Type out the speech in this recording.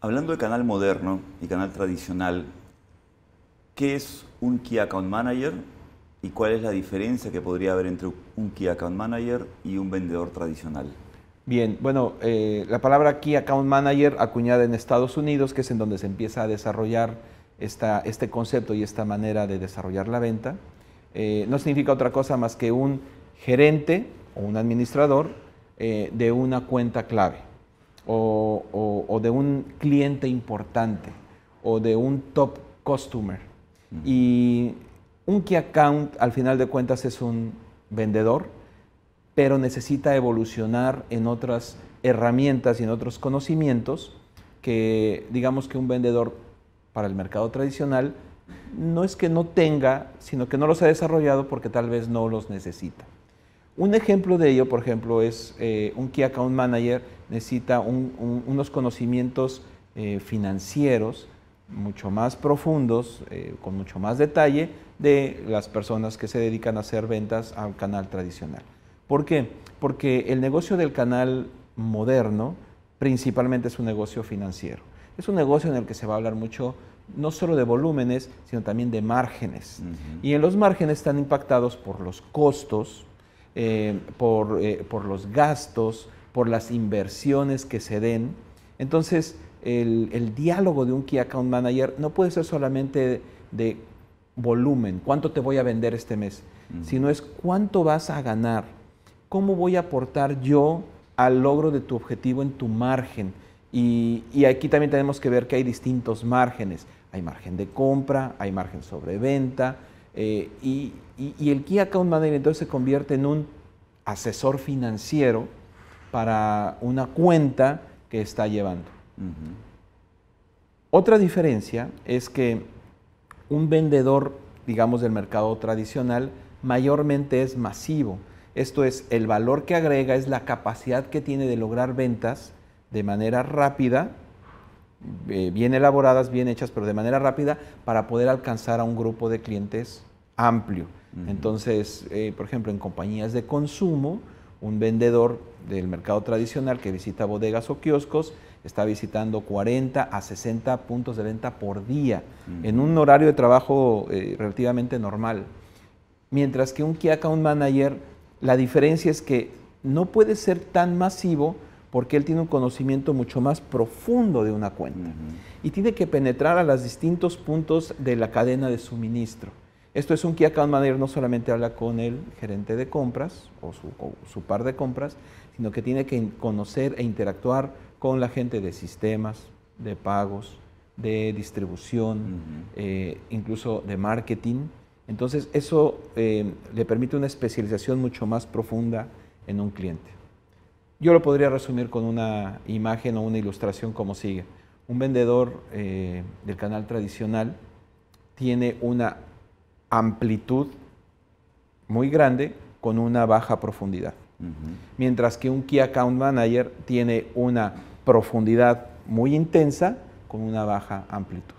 Hablando de canal moderno y canal tradicional, ¿qué es un Key Account Manager y cuál es la diferencia que podría haber entre un Key Account Manager y un vendedor tradicional? Bien, bueno, eh, la palabra Key Account Manager acuñada en Estados Unidos, que es en donde se empieza a desarrollar esta, este concepto y esta manera de desarrollar la venta, eh, no significa otra cosa más que un gerente o un administrador eh, de una cuenta clave o, de un cliente importante o de un top customer. Y un key account al final de cuentas es un vendedor, pero necesita evolucionar en otras herramientas y en otros conocimientos que digamos que un vendedor para el mercado tradicional no es que no tenga, sino que no los ha desarrollado porque tal vez no los necesita. Un ejemplo de ello, por ejemplo, es eh, un Key Account Manager necesita unos conocimientos eh, financieros mucho más profundos, eh, con mucho más detalle, de las personas que se dedican a hacer ventas al canal tradicional. ¿Por qué? Porque el negocio del canal moderno principalmente es un negocio financiero. Es un negocio en el que se va a hablar mucho no solo de volúmenes, sino también de márgenes. Y en los márgenes están impactados por los costos, eh, por, eh, por, los gastos, por las inversiones que se den. Entonces, el, diálogo de un Key Account Manager no puede ser solamente de, volumen, cuánto te voy a vender este mes, mm. sino es cuánto vas a ganar, cómo voy a aportar yo al logro de tu objetivo en tu margen. Y, y, aquí también tenemos que ver que hay distintos márgenes. Hay margen de compra, hay margen sobre venta, eh, y, el Key Account Manager entonces se convierte en un asesor financiero para una cuenta que está llevando. Otra diferencia es que un vendedor, digamos, del mercado tradicional mayormente es masivo. Esto es, el valor que agrega es la capacidad que tiene de lograr ventas de manera rápida, eh, bien elaboradas, bien hechas, pero de manera rápida, para poder alcanzar a un grupo de clientes amplio. Entonces, eh, por ejemplo, en compañías de consumo, un vendedor del mercado tradicional que visita bodegas o kioscos está visitando 40 a 60 puntos de venta por día en un horario de trabajo eh, relativamente normal. Mientras que un key account manager, la diferencia es que no puede ser tan masivo porque él tiene un conocimiento mucho más profundo de una cuenta y tiene que penetrar a los distintos puntos de la cadena de suministro. Esto es un Key Account Manager no solamente habla con el gerente de compras o su, par de compras, sino que tiene que conocer e interactuar con la gente de sistemas, de pagos, de distribución, eh, incluso de marketing. Entonces eso eh, le permite una especialización mucho más profunda en un cliente. Yo lo podría resumir con una imagen o una ilustración como sigue. Un vendedor eh, del canal tradicional tiene una amplitud muy grande con una baja profundidad. Mientras que un Key Account Manager tiene una profundidad muy intensa con una baja amplitud.